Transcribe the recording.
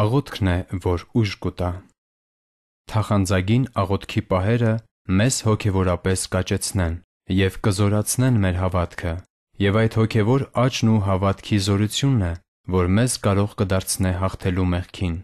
Աղոթքն է, որ ուժ կուտա։ Թախանձագին աղոթքի պահերը մեզ հոգևորապես կաճեցնեն և կզորացնեն մեր հավատքը, և այդ հոգևոր աճն ու հավատքի զորությունն է, որ մեզ կարող կդարձնե հաղթելու մեղքին։